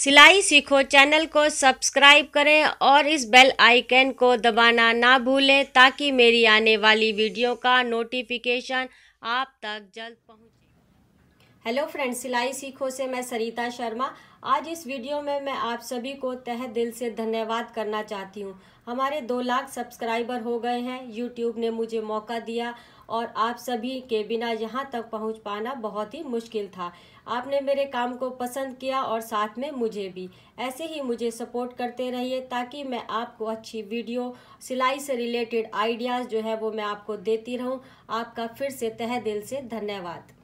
सिलाई सीखो चैनल को सब्सक्राइब करें और इस बेल आइकन को दबाना ना भूलें ताकि मेरी आने वाली वीडियो का नोटिफिकेशन आप तक जल्द पहुंचे हेलो फ्रेंड्स सिलाई सीखो से मैं सरिता शर्मा आज इस वीडियो में मैं आप सभी को तह दिल से धन्यवाद करना चाहती हूँ हमारे दो लाख सब्सक्राइबर हो गए हैं यूट्यूब ने मुझे मौका दिया और आप सभी के बिना यहाँ तक पहुँच पाना बहुत ही मुश्किल था आपने मेरे काम को पसंद किया और साथ में मुझे भी ऐसे ही मुझे सपोर्ट करते रहिए ताकि मैं आपको अच्छी वीडियो सिलाई से रिलेटेड आइडियाज़ जो है वो मैं आपको देती रहूँ आपका फिर से तह दिल से धन्यवाद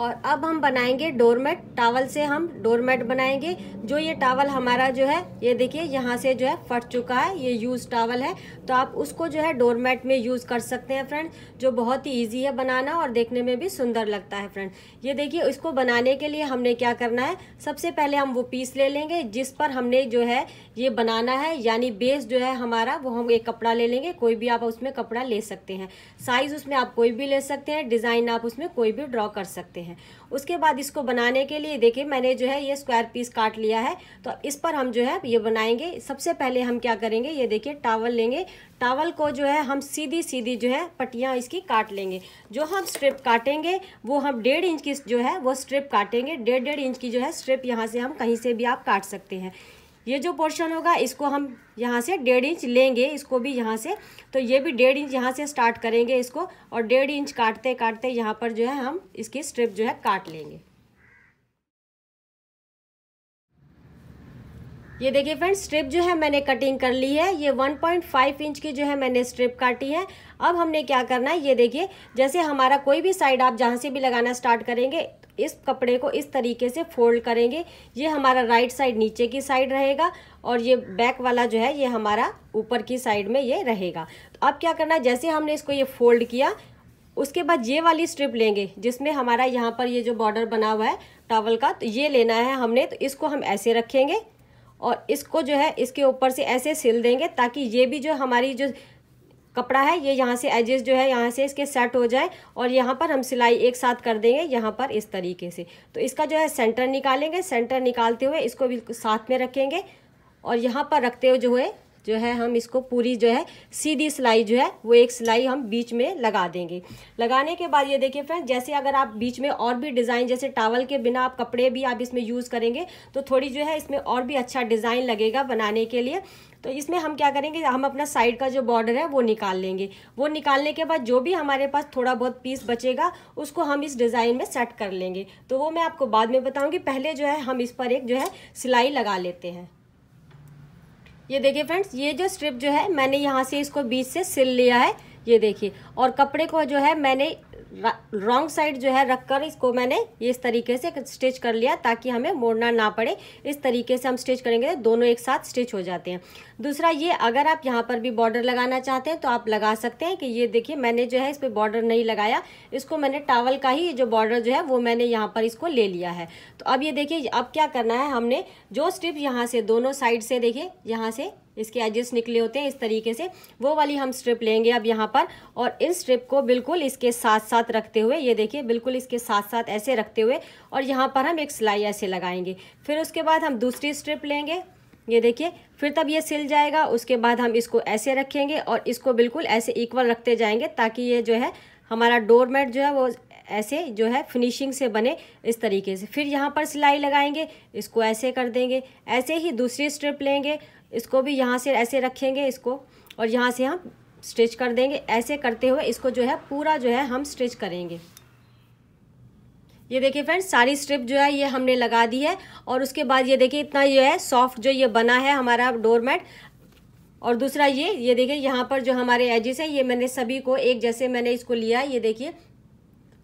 और अब हम बनाएंगे डोरमेट टावल से हम डोरमेट बनाएंगे जो ये टावल हमारा जो है ये देखिए यहाँ से जो है फट चुका है ये यूज़ टावल है तो आप उसको जो है डोरमेट में यूज़ कर सकते हैं फ्रेंड जो बहुत ही ईजी है बनाना और देखने में भी सुंदर लगता है फ्रेंड ये देखिए इसको बनाने के लिए हमने क्या करना है सबसे पहले हम वो पीस ले लेंगे जिस पर हमने जो है ये बनाना है यानी बेस जो है हमारा वो हम एक कपड़ा ले लेंगे कोई भी आप उसमें कपड़ा ले सकते हैं साइज़ उसमें आप कोई भी ले सकते हैं डिज़ाइन आप उसमें कोई भी ड्रॉ कर सकते हैं हैं उसके बाद इसको बनाने के लिए देखिए मैंने जो है ये स्क्वायर पीस काट लिया है तो इस पर हम जो है ये बनाएंगे सबसे पहले हम क्या करेंगे ये देखिए टावल लेंगे टावल को जो है हम सीधी सीधी जो है पट्टियाँ इसकी काट लेंगे जो हम स्ट्रिप काटेंगे वो हम डेढ़ इंच की जो है वो स्ट्रिप काटेंगे डेढ़ डेढ़ इंच की जो है स्ट्रिप यहाँ से हम कहीं से भी आप काट सकते हैं ये जो पोर्शन होगा इसको हम यहाँ से डेढ़ इंच लेंगे इसको भी यहाँ से तो ये भी डेढ़ इंच यहाँ से स्टार्ट करेंगे इसको और डेढ़ इंच काटते काटते यहाँ पर जो है हम इसकी स्ट्रिप जो है काट लेंगे ये देखिए फ्रेंड्स स्ट्रिप जो है मैंने कटिंग कर ली है ये 1.5 इंच की जो है मैंने स्ट्रिप काटी है अब हमने क्या करना है ये देखिए जैसे हमारा कोई भी साइड आप जहाँ से भी लगाना स्टार्ट करेंगे इस कपड़े को इस तरीके से फोल्ड करेंगे ये हमारा राइट साइड नीचे की साइड रहेगा और ये बैक वाला जो है ये हमारा ऊपर की साइड में ये रहेगा तो अब क्या करना है जैसे हमने इसको ये फोल्ड किया उसके बाद ये वाली स्ट्रिप लेंगे जिसमें हमारा यहाँ पर ये जो बॉर्डर बना हुआ है टावल का तो ये लेना है हमने तो इसको हम ऐसे रखेंगे और इसको जो है इसके ऊपर से ऐसे सिल देंगे ताकि ये भी जो हमारी जो कपड़ा है ये यहाँ से एजेस जो है यहाँ से इसके सेट हो जाए और यहाँ पर हम सिलाई एक साथ कर देंगे यहाँ पर इस तरीके से तो इसका जो है सेंटर निकालेंगे सेंटर निकालते हुए इसको बिल्कुल साथ में रखेंगे और यहाँ पर रखते हुए जो है जो है हम इसको पूरी जो है सीधी सिलाई जो है वो एक सिलाई हम बीच में लगा देंगे लगाने के बाद ये देखिए फ्रेंड्स जैसे अगर आप बीच में और भी डिज़ाइन जैसे टावल के बिना आप कपड़े भी आप इसमें यूज़ करेंगे तो थोड़ी जो है इसमें और भी अच्छा डिज़ाइन लगेगा बनाने के लिए तो इसमें हम क्या करेंगे हम अपना साइड का जो बॉर्डर है वो निकाल लेंगे वो निकालने के बाद जो भी हमारे पास थोड़ा बहुत पीस बचेगा उसको हम इस डिज़ाइन में सेट कर लेंगे तो वो मैं आपको बाद में बताऊँगी पहले जो है हम इस पर एक जो है सिलाई लगा लेते हैं ये देखिए फ्रेंड्स ये जो स्ट्रिप जो है मैंने यहाँ से इसको बीच से सिल लिया है ये देखिए और कपड़े को जो है मैंने रॉन्ग साइड जो है रख कर इसको मैंने इस तरीके से स्टिच कर लिया ताकि हमें मोड़ना ना पड़े इस तरीके से हम स्टिच करेंगे तो दोनों एक साथ स्टिच हो जाते हैं दूसरा ये अगर आप यहाँ पर भी बॉर्डर लगाना चाहते हैं तो आप लगा सकते हैं कि ये देखिए मैंने जो है इस पर बॉर्डर नहीं लगाया इसको मैंने टावल का ही जो बॉर्डर जो है वो मैंने यहाँ पर इसको ले लिया है तो अब ये देखिए अब क्या करना है हमने जो स्टिप यहाँ से दोनों साइड से देखिए यहाँ से इसके एजेस निकले होते हैं इस तरीके से वो वाली हम स्ट्रिप लेंगे अब यहाँ पर और इन स्ट्रिप को बिल्कुल इसके साथ साथ रखते हुए ये देखिए बिल्कुल इसके साथ साथ ऐसे रखते हुए और यहाँ पर हम एक सिलाई ऐसे लगाएंगे फिर उसके बाद हम दूसरी स्ट्रिप लेंगे ये देखिए फिर तब ये सिल जाएगा उसके बाद हम इसको ऐसे रखेंगे और इसको बिल्कुल ऐसे इक्वल रखते जाएंगे ताकि ये जो है हमारा डोर जो है वो ऐसे जो है फिनिशिंग से बने इस तरीके से फिर यहाँ पर सिलाई लगाएंगे इसको ऐसे कर देंगे ऐसे ही दूसरी स्ट्रिप लेंगे इसको भी यहाँ से ऐसे रखेंगे इसको और यहाँ से हम स्ट्रेच कर देंगे ऐसे करते हुए इसको जो है पूरा जो है हम स्ट्रेच करेंगे ये देखिए फ्रेंड्स सारी स्ट्रिप जो है ये हमने लगा दी है और उसके बाद ये देखिए इतना ये है सॉफ्ट जो ये बना है हमारा डोरमेट और दूसरा ये ये देखिए यहाँ पर जो हमारे एजिस हैं ये मैंने सभी को एक जैसे मैंने इसको लिया है ये देखिए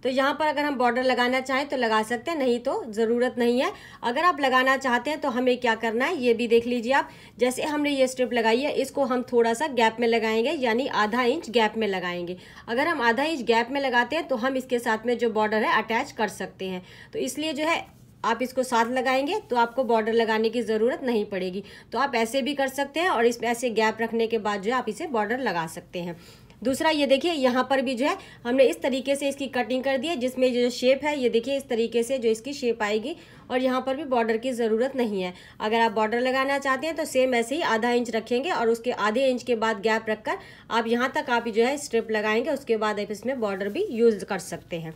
तो यहाँ पर अगर हम बॉर्डर लगाना चाहें तो लगा सकते हैं नहीं तो ज़रूरत नहीं है अगर आप लगाना चाहते हैं तो हमें क्या करना है ये भी देख लीजिए आप जैसे हमने ये स्ट्रिप लगाई है इसको हम थोड़ा सा गैप में लगाएंगे यानी आधा इंच गैप में लगाएंगे अगर हम आधा इंच गैप में लगाते हैं तो हम इसके साथ में जो बॉर्डर है अटैच कर सकते हैं तो इसलिए जो है आप इसको साथ लगाएंगे तो आपको बॉर्डर लगाने की ज़रूरत नहीं पड़ेगी तो आप ऐसे भी कर सकते हैं और इस ऐसे गैप रखने के बाद जो है आप इसे बॉर्डर लगा सकते हैं दूसरा ये देखिए यहाँ पर भी जो है हमने इस तरीके से इसकी कटिंग कर दी है जिसमें जो शेप है ये देखिए इस तरीके से जो इसकी शेप आएगी और यहाँ पर भी बॉर्डर की ज़रूरत नहीं है अगर आप बॉर्डर लगाना चाहते हैं तो सेम ऐसे ही आधा इंच रखेंगे और उसके आधे इंच के बाद गैप रखकर आप यहाँ तक आप जो है स्ट्रिप लगाएंगे उसके बाद आप इसमें बॉर्डर भी यूज़ कर सकते हैं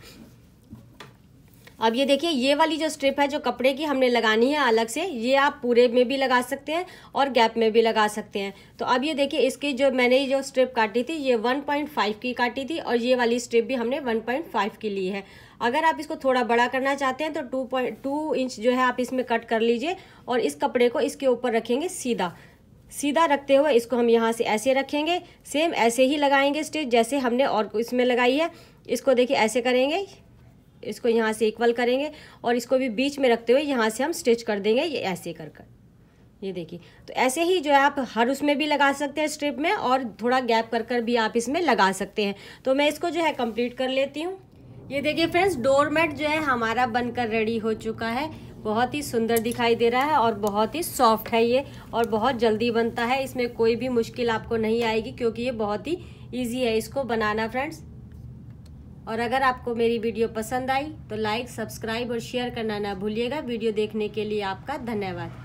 अब ये देखिए ये वाली जो स्ट्रिप है जो कपड़े की हमने लगानी है अलग से ये आप पूरे में भी लगा सकते हैं और गैप में भी लगा सकते हैं तो अब ये देखिए इसकी जो मैंने जो स्ट्रिप काटी थी ये 1.5 की काटी थी और ये वाली स्ट्रिप भी हमने 1.5 की ली है अगर आप इसको थोड़ा बड़ा करना चाहते हैं तो टू पॉइंट टू इंच जो है आप इसमें कट कर लीजिए और इस कपड़े को इसके ऊपर रखेंगे सीधा सीधा रखते हुए इसको हम यहाँ से ऐसे रखेंगे सेम ऐसे ही लगाएंगे स्टिच जैसे हमने और इसमें लगाई है इसको देखिए ऐसे करेंगे इसको यहाँ से इक्वल करेंगे और इसको भी बीच में रखते हुए यहाँ से हम स्टिच कर देंगे ये ऐसे कर कर ये देखिए तो ऐसे ही जो है आप हर उसमें भी लगा सकते हैं स्ट्रिप में और थोड़ा गैप कर कर भी आप इसमें लगा सकते हैं तो मैं इसको जो है कंप्लीट कर लेती हूँ ये देखिए फ्रेंड्स डोरमेट जो है हमारा बनकर रेडी हो चुका है बहुत ही सुंदर दिखाई दे रहा है और बहुत ही सॉफ्ट है ये और बहुत जल्दी बनता है इसमें कोई भी मुश्किल आपको नहीं आएगी क्योंकि ये बहुत ही ईजी है इसको बनाना फ्रेंड्स और अगर आपको मेरी वीडियो पसंद आई तो लाइक सब्सक्राइब और शेयर करना ना भूलिएगा वीडियो देखने के लिए आपका धन्यवाद